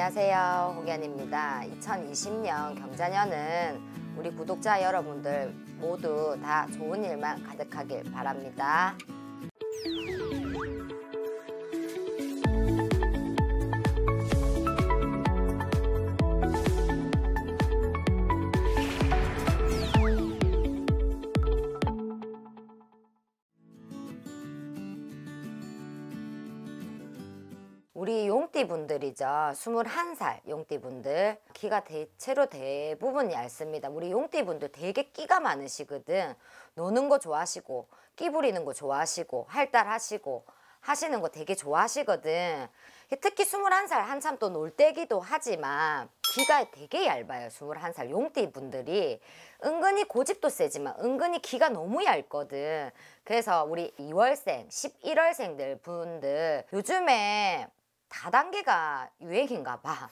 안녕하세요 홍연입니다 2020년 경자년은 우리 구독자 여러분들 모두 다 좋은 일만 가득하길 바랍니다 용띠분들이죠. 21살 용띠분들. 키가 대체로 대부분이 얇습니다. 우리 용띠분들 되게 끼가 많으시거든. 노는 거 좋아하시고 끼 부리는 거 좋아하시고 할달하시고 하시는 거 되게 좋아하시거든. 특히 21살 한참 또 놀 때기도 하지만 귀가 되게 얇아요. 21살 용띠분들이 은근히 고집도 세지만 은근히 귀가 너무 얇거든. 그래서 우리 2월생, 11월생들 분들 요즘에 다단계가 유행인가 봐.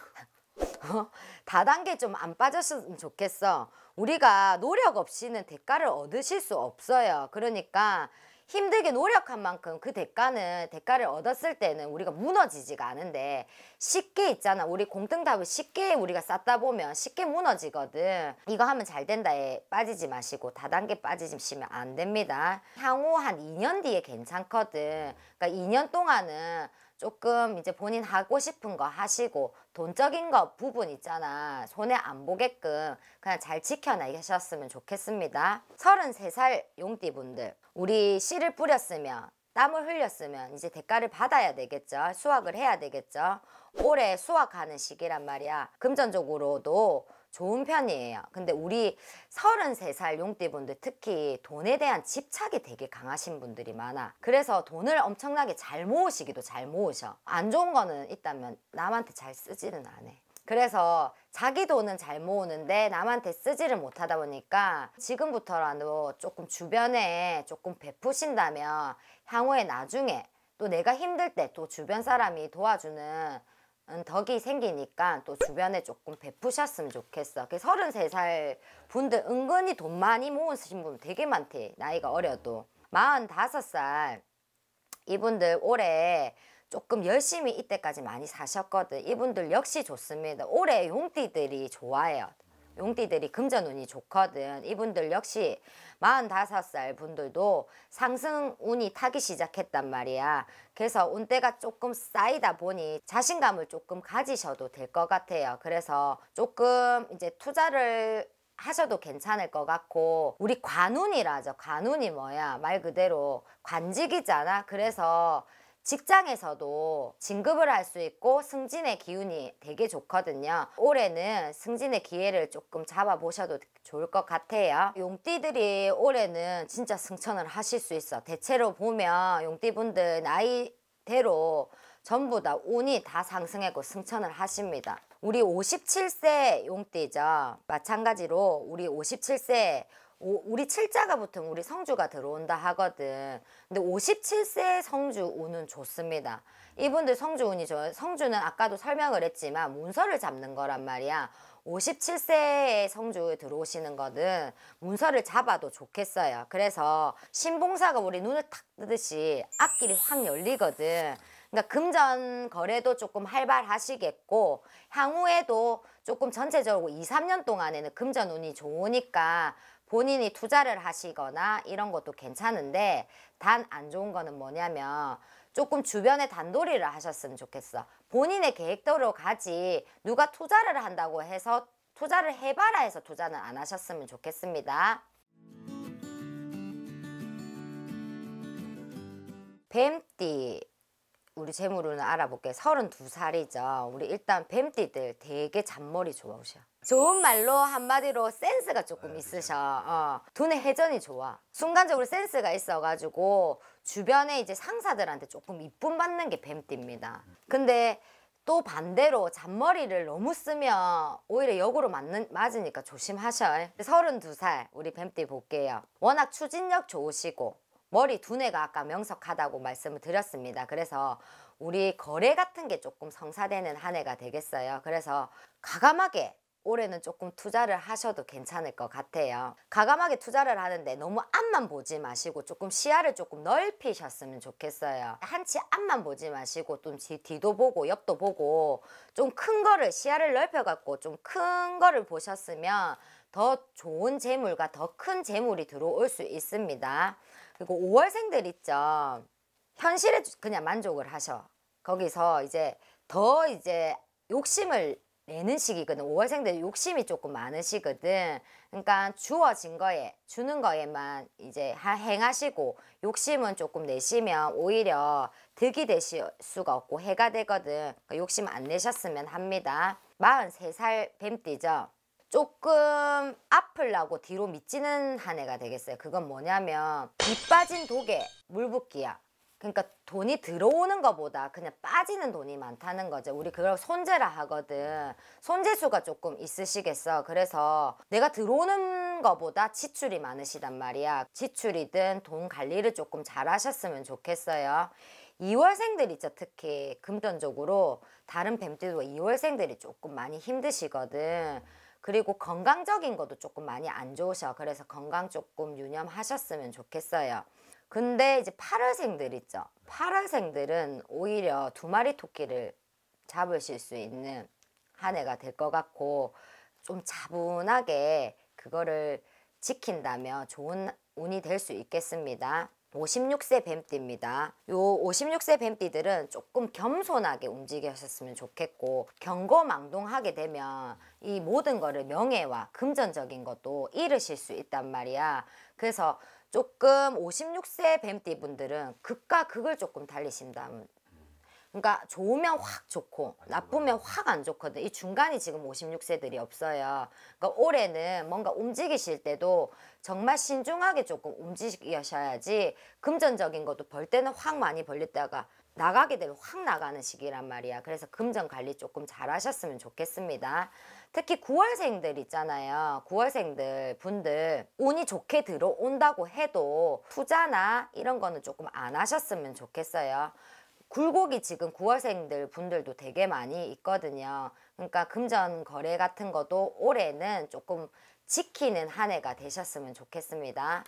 어? 다단계 좀 안 빠졌으면 좋겠어. 우리가 노력 없이는 대가를 얻으실 수 없어요. 그러니까 힘들게 노력한 만큼 그 대가는 대가를 얻었을 때는 우리가 무너지지가 않은데 쉽게 있잖아 우리 공등답을 쉽게 우리가 쌓다 보면 쉽게 무너지거든 이거 하면 잘 된다에 빠지지 마시고 다단계 빠지시면 안 됩니다 향후 한 2년 뒤에 괜찮거든 그러니까 2년 동안은 조금 이제 본인 하고 싶은 거 하시고 돈적인 거 부분 있잖아 손에 안 보게끔 그냥 잘 지켜나가셨으면 좋겠습니다 33살 용띠분들 우리 씨를 뿌렸으면 땀을 흘렸으면 이제 대가를 받아야 되겠죠 수확을 해야 되겠죠 올해 수확하는 시기란 말이야 금전적으로도 좋은 편이에요. 근데 우리 33살 용띠분들 특히 돈에 대한 집착이 되게 강하신 분들이 많아. 그래서 돈을 엄청나게 잘 모으시기도 잘 모으셔. 안 좋은 거는 있다면 남한테 잘 쓰지는 않아. 그래서 자기 돈은 잘 모으는데 남한테 쓰지를 못하다 보니까 지금부터라도 조금 주변에 조금 베푸신다면 향후에 나중에 또 내가 힘들 때 또 주변 사람이 도와주는 음, 덕이 생기니까 또 주변에 조금 베푸셨으면 좋겠어. 그 33살 분들 은근히 돈 많이 모으신 분 되게 많대. 나이가 어려도. 45살 이분들 올해 조금 열심히 이때까지 많이 사셨거든. 이분들 역시 좋습니다. 올해 용띠들이 좋아요. 용띠들이 금전운이 좋거든. 이분들 역시 45살 분들도 상승운이 타기 시작했단 말이야. 그래서 운대가 조금 쌓이다 보니 자신감을 조금 가지셔도 될 것 같아요. 그래서 조금 이제 투자를 하셔도 괜찮을 것 같고 우리 관운이라죠. 관운이 뭐야 말 그대로 관직이잖아. 그래서 직장에서도 진급을 할 수 있고 승진의 기운이 되게 좋거든요. 올해는 승진의 기회를 조금 잡아보셔도 좋을 것 같아요. 용띠들이 올해는 진짜 승천을 하실 수 있어. 대체로 보면 용띠분들 나이대로 전부 다 운이 다 상승했고 승천을 하십니다. 우리 57세 용띠죠. 마찬가지로 우리 57세 오, 우리 칠자가 보통 우리 성주가 들어온다 하거든. 근데 57세 성주 운은 좋습니다. 이분들 성주 운이 좋아요. 성주는 아까도 설명을 했지만 문서를 잡는 거란 말이야. 57세의 성주에 들어오시는 거든 문서를 잡아도 좋겠어요. 그래서 신봉사가 우리 눈을 탁 뜨듯이 앞길이 확 열리거든. 그러니까 금전 거래도 조금 활발하시겠고 향후에도 조금 전체적으로 2, 3년 동안에는 금전 운이 좋으니까 본인이 투자를 하시거나 이런 것도 괜찮은데 단 안 좋은 거는 뭐냐면 조금 주변에 단도리를 하셨으면 좋겠어. 본인의 계획대로 가지 누가 투자를 한다고 해서 투자를 해봐라 해서 투자는 안 하셨으면 좋겠습니다. 뱀띠 우리 재물은 알아볼게. 32살이죠. 우리 일단 뱀띠들 되게 잔머리 좋아오셔. 좋은 말로 한마디로 센스가 조금 아, 있으셔. 그렇죠. 어. 돈의 회전이 좋아. 순간적으로 센스가 있어가지고 주변에 이제 상사들한테 조금 이쁨 받는 게 뱀띠입니다. 근데 또 반대로 잔머리를 너무 쓰면 오히려 역으로 맞는, 맞으니까 조심하셔. 32살 우리 뱀띠 볼게요. 워낙 추진력 좋으시고 머리 두뇌가 아까 명석하다고 말씀을 드렸습니다. 그래서 우리 거래 같은 게 조금 성사되는 한 해가 되겠어요. 그래서 가감하게 올해는 조금 투자를 하셔도 괜찮을 것 같아요. 가감하게 투자를 하는데 너무 앞만 보지 마시고 조금 시야를 조금 넓히셨으면 좋겠어요. 한치 앞만 보지 마시고 좀 뒤도 보고 옆도 보고 좀 큰 거를 시야를 넓혀갖고 좀 큰 거를 보셨으면 더 좋은 재물과 더 큰 재물이 들어올 수 있습니다. 그리고 5월생들 있죠. 현실에 그냥 만족을 하셔. 거기서 이제 더 이제 욕심을 내는 시기거든. 5월생들 욕심이 조금 많으시거든. 그러니까 주어진 거에, 주는 거에만 이제 행하시고 욕심은 조금 내시면 오히려 득이 되실 수가 없고 해가 되거든. 그러니까 욕심 안 내셨으면 합니다. 43살 뱀띠죠. 조금 앞 땀을 나고 뒤로 밑지는한 해가 되겠어요. 그건 뭐냐면 이 빠진 독에 물 붓기야. 그러니까 돈이 들어오는 것보다 그냥 빠지는 돈이 많다는 거죠. 우리 그걸 손재라 하거든. 손재수가 조금 있으시겠어. 그래서 내가 들어오는 것보다 지출이 많으시단 말이야. 지출이든 돈 관리를 조금 잘 하셨으면 좋겠어요. 2월생들 있죠 특히 금전적으로 다른 뱀띠도 2월생들이 조금 많이 힘드시거든 그리고 건강적인 것도 조금 많이 안 좋으셔. 그래서 건강 조금 유념하셨으면 좋겠어요. 근데 이제 파란색들 있죠. 파란색들은 오히려 두 마리 토끼를 잡으실 수 있는 한 해가 될 것 같고 좀 차분하게 그거를 지킨다면 좋은 운이 될 수 있겠습니다. 56세 뱀띠입니다. 요 56세 뱀띠들은 조금 겸손하게 움직였으면 좋겠고 경거망동하게 되면 이 모든 거를 명예와 금전적인 것도 잃으실 수 있단 말이야. 그래서 조금 56세 뱀띠 분들은 극과 극을 조금 달리신다면 그러니까 좋으면 확 좋고 나쁘면 확 안 좋거든. 이 중간이 지금 56세들이 없어요. 그러니까 올해는 뭔가 움직이실 때도 정말 신중하게 조금 움직이셔야지 금전적인 것도 벌 때는 확 많이 벌렸다가 나가게 되면 확 나가는 시기란 말이야. 그래서 금전 관리 조금 잘 하셨으면 좋겠습니다. 특히 9월생들 있잖아요. 9월생들 분들 운이 좋게 들어온다고 해도 투자나 이런 거는 조금 안 하셨으면 좋겠어요. 굴곡이 지금 9월생들 분들도 되게 많이 있거든요. 그러니까 금전 거래 같은 것도 올해는 조금 지키는 한 해가 되셨으면 좋겠습니다.